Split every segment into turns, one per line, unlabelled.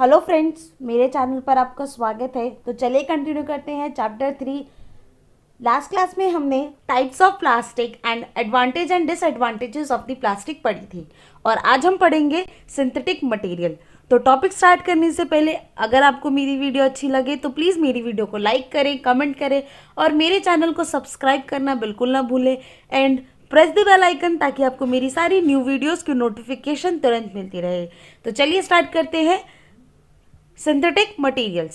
Hello friends मेरे channel पर आपका स्वागत है तो चलिए कंटिन्यू करते हैं चैप्टर थ्री लास्ट क्लास में हमने types of plastic and advantage and disadvantages of the plastic पढ़ी थी और आज हम पढ़ेंगे सिंथेटिक मटेरियल तो टॉपिक स्टार्ट करने से पहले अगर आपको मेरी वीडियो अच्छी लगे तो प्लीज़ मेरी वीडियो को लाइक करें कमेंट करें और मेरे चैनल को सब्सक्राइब करना बिल्कुल ना भूलें and press the bell icon ताकि आपको मेरी सारी न्यू वीडियोस की नोटिफिकेशन तुरंत मिलती रहे तो चलिए स्टार्ट करते हैं synthetic materials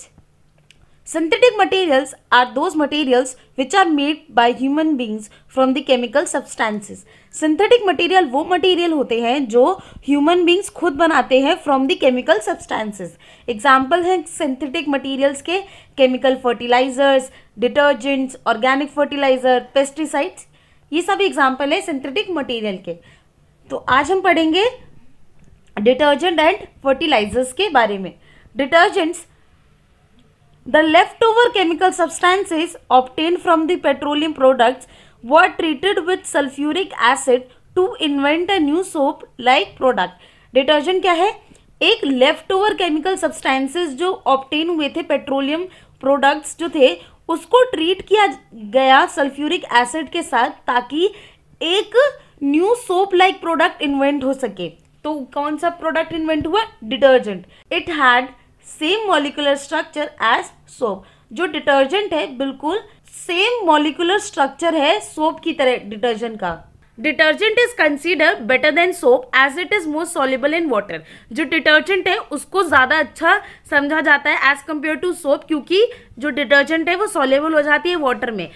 synthetic materials are those materials which are made by human beings from the chemical substances synthetic material wo material hote hain jo human beings khud banate hain from the chemical substances example hain synthetic materials ke chemical fertilizers detergents organic fertilizer pesticides ये सब example है synthetic material के तो आज हम पढ़ेंगे detergent and fertilisers के बारे में detergents, the leftover chemical substances obtained from the petroleum products were treated with sulfuric acid to invent a new soap like product. Detergent क्या है एक लेफ्ट ओवर केमिकल सब्सटेंसेस जो ऑप्टेन हुए थे petroleum products जो थे उसको ट्रीट किया गया सल्फ्यूरिक एसिड के साथ ताकि एक new soap like product invent हो सके तो कौन सा प्रोडक्ट इन्वेंट हुआ detergent it had same molecular structure as soap जो डिटर्जेंट है बिल्कुल सेम मॉलिकुलर स्ट्रक्चर है सोप की तरह डिटर्जेंट का detergent is consider better than soap as it is most soluble in water जो डिटर्जेंट है उसको ज़्यादा अच्छा समझा जाता है एज कम्पेयर टू सोप क्योंकि जो डिटर्जेंट है वो सॉलेबल हो जाती है वाटर में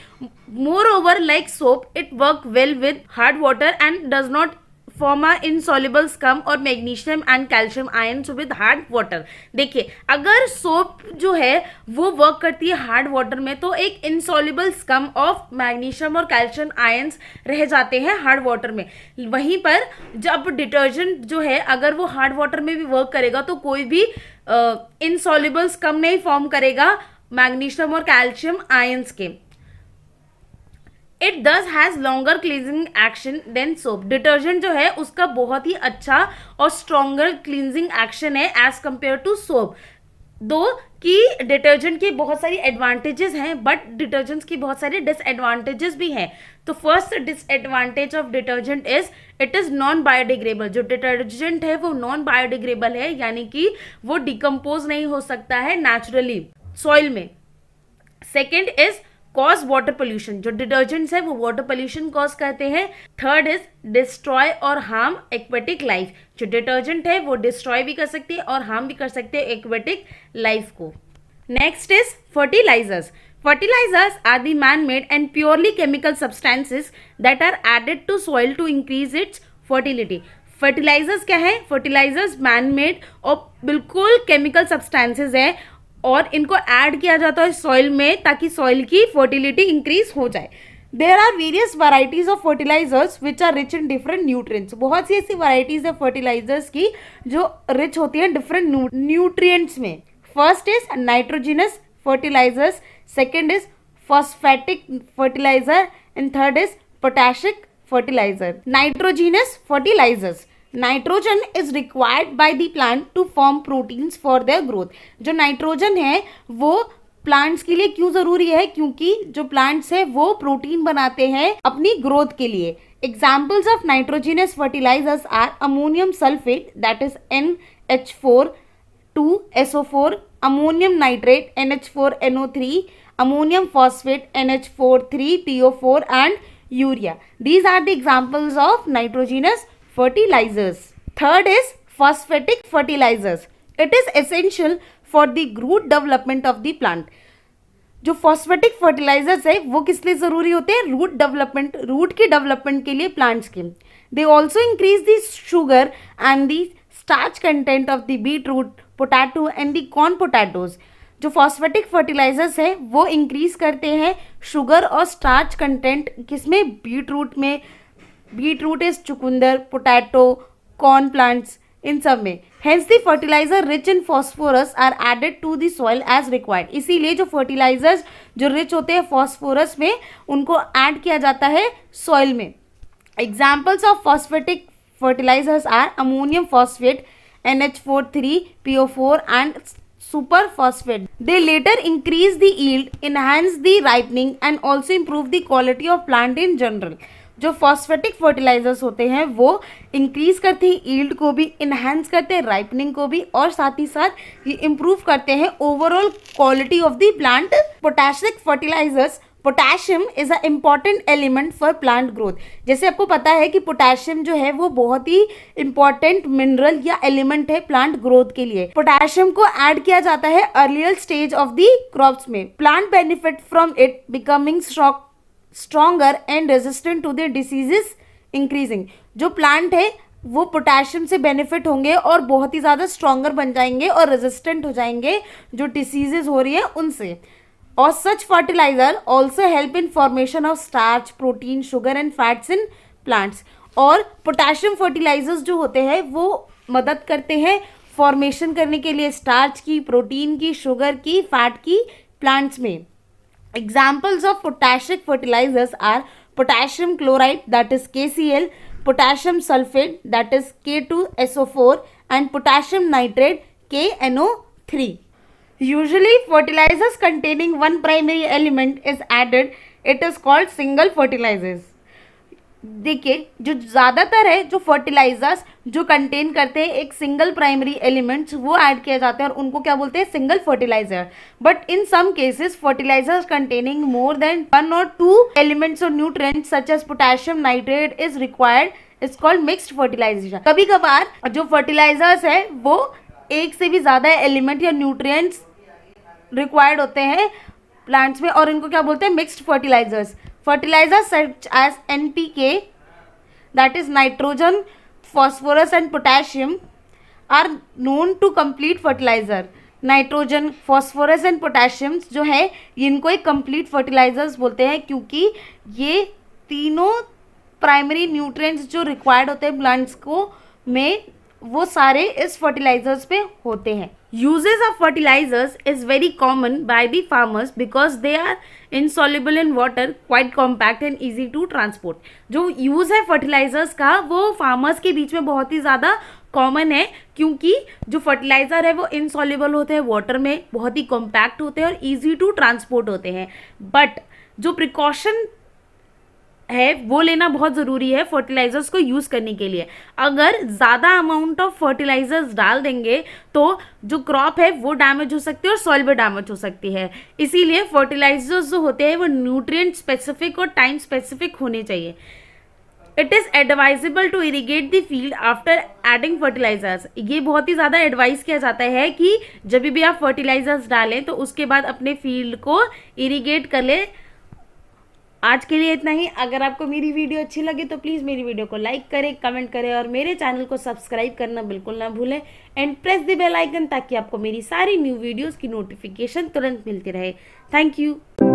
moreover like soap it work well with hard water and does not form a soluble scum और magnesium and calcium ions with hard water देखिए अगर सोप जो है वो वर्क करती है हार्ड वाटर में तो एक इनसॉल्युबल स्कम ऑफ मैग्नीशियम और कैल्शियम आयन्स रह जाते हैं हार्ड वाटर में वहीं पर जब डिटर्जेंट जो है अगर वो हार्ड वाटर में भी वर्क करेगा तो कोई भी इनसॉल्युबल स्कम नहीं फॉर्म करेगा मैग्नीशियम और कैल्शियम आयन्स के it thus has longer cleansing action than soap detergent जो है उसका बहुत ही अच्छा और स्ट्रॉन्गर क्लींजिंग एक्शन है एज कम्पेयर टू सोप दो कि डिटर्जेंट के बहुत सारी एडवांटेजेस हैं बट डिटर्जेंट्स की बहुत सारी डिसएडवांटेजेस भी हैं तो first disadvantage of detergent is it is non biodegradable जो डिटर्जेंट है वो नॉन बायोडिग्रेबल है यानी कि वो डिकम्पोज नहीं हो सकता है नेचुरली सॉइल में second is cause water pollution जो डिटर्जेंट्स है वो वाटर पोल्यूशन कॉज करते हैं थर्ड इज डिस्ट्रॉय और हार्म एक्वेटिक लाइफ जो डिटर्जेंट है वो डिस्ट्रॉय भी कर सकती है और हार्म भी कर सकते हैं एक्वेटिक लाइफ को next is fertilizers fertilizers are the man made and purely chemical substances that are added to soil to increase its fertility fertilizers क्या है फर्टिलाइजर्स मैन मेड और बिल्कुल केमिकल सब्सटेंसेज है और इनको ऐड किया जाता है सॉइल में ताकि सॉइल की फर्टिलिटी इंक्रीज हो जाए there are various varieties of fertilizers which are rich in different nutrients बहुत सी ऐसी वराइटीज़ है फर्टिलाइजर्स की जो रिच होती हैं डिफरेंट न्यूट्रिएंट्स में first is nitrogenous fertilizers second is phosphatic fertilizer and third is potassic fertilizer nitrogenous fertilizers nitrogen is required by the plant to form proteins for their growth जो nitrogen है वो plants के लिए क्यों जरूरी है क्योंकि जो प्लांट्स है वो प्रोटीन बनाते हैं अपनी ग्रोथ के लिए examples of nitrogenous fertilizers are ammonium sulphate that is N H four two SO four ammonium nitrate N H four NO three ammonium phosphate N H four three O four and urea these are the examples of nitrogenous fertilizers. Third is phosphatic fertilizers. It is essential for the root development of the plant. जो phosphatic fertilizers है वो किस लिए ज़रूरी होते हैं root development root के development के लिए प्लांट्स के they also increase the sugar and the starch content of the beetroot potato and the corn potatoes जो फॉस्फेटिक फर्टिलाइजर्स है वो इंक्रीज करते हैं शुगर और स्टार्च कंटेंट किसमें बीट रूट में बीट रूट इज चुकंदर पोटैटो कॉर्न प्लांट्स इन सब में hence the fertilizer rich in phosphorus are added to the soil as required इसीलिए जो फर्टिलाइजर्स जो रिच होते हैं फॉस्फोरस में उनको ऐड किया जाता है सॉइल में examples of phosphatic fertilizers are ammonium phosphate N H four three P O four and superphosphate they later increase the yield enhance the ripening and also improve the quality of plant in general जो phosphatic fertilizers होते हैं वो increase करते हैं yield को भी enhance करते हैं राइपनिंग को भी और साथ ही साथ ये इम्प्रूव करते हैं overall quality of the plant potassic fertilizers potassium is a important element for plant growth जैसे आपको पता है कि पोटेशियम जो है वो बहुत ही इम्पॉर्टेंट मिनरल या एलिमेंट है प्लांट ग्रोथ के लिए पोटेशियम को ऐड किया जाता है earlier stage of the crops में plant benefit from it becoming strong stronger and resistant to the diseases increasing जो प्लांट है वो पोटेशियम से बेनिफिट होंगे और बहुत ही ज़्यादा स्ट्रॉगर बन जाएंगे और रेजिस्टेंट हो जाएंगे जो डिसीजेज हो रही है उनसे और such fertilizer also help in formation of starch protein sugar and fats in plants और पोटेशियम फर्टिलाइजर्स जो होते हैं वो मदद करते हैं फॉर्मेशन करने के लिए स्टार्च की प्रोटीन की शुगर की फैट की प्लांट्स में Examples of potassic fertilizers are potassium chloride that is KCl, potassium sulfate that is K2SO4 and potassium nitrate KNO3. Usually fertilizers containing one primary element is added. It is called single fertilizers. देखिए जो ज़्यादातर है जो fertilisers जो contain करते हैं एक single primary elements वो ऐड किए जाते हैं और उनको क्या बोलते हैं single fertilizer but in some cases fertilizers containing more than one और टू एलिमेंट्स और nutrient such as potassium nitrate is required is called mixed fertilization कभी कभार जो फर्टिलाइजर्स है वो एक से भी ज़्यादा एलिमेंट या न्यूट्रिएंट्स रिक्वायर्ड होते हैं प्लांट्स में और इनको क्या बोलते हैं mixed fertilizers fertilizer such as npk that is nitrogen phosphorus and potassium are known to complete fertilizer nitrogen phosphorus and potassiums जो है इनको एक कंप्लीट फर्टिलाइजर्स बोलते हैं क्योंकि ये तीनों प्राइमरी न्यूट्रिएंट्स जो रिक्वायर्ड होते हैं प्लांट्स को में वो सारे इस फर्टिलाइजर्स पे होते हैं usages of fertilizers is very common by the farmers because they are insoluble in water quite compact and easy to transport जो यूज़ है फर्टिलाइजर्स का वो फार्मर्स के बीच में बहुत ही ज़्यादा कॉमन है क्योंकि जो फर्टिलाइज़र है वो इनसॉल्यूबल होते हैं वाटर में बहुत ही कॉम्पैक्ट होते हैं और ईजी टू ट्रांसपोर्ट होते हैं बट जो प्रिकॉशन है वो लेना बहुत ज़रूरी है फर्टिलाइज़र्स को यूज़ करने के लिए अगर ज़्यादा अमाउंट ऑफ फर्टिलाइज़र्स डाल देंगे तो जो क्रॉप है वो डैमेज हो सकती है और सॉइल भी डैमेज हो सकती है इसीलिए फर्टिलाइज़र्स जो होते हैं वो न्यूट्रिएंट स्पेसिफिक और टाइम स्पेसिफिक होने चाहिए it is advisable to irrigate the field after adding fertilizers ये बहुत ही ज़्यादा एडवाइस किया जाता है कि जब भी आप फर्टिलाइजर्स डालें तो उसके बाद अपने फील्ड को इरीगेट कर लें आज के लिए इतना ही अगर आपको मेरी वीडियो अच्छी लगे तो प्लीज़ मेरी वीडियो को लाइक करें कमेंट करें और मेरे चैनल को सब्सक्राइब करना बिल्कुल ना भूलें and press the bell icon ताकि आपको मेरी सारी न्यू वीडियोस की नोटिफिकेशन तुरंत मिलती रहे थैंक यू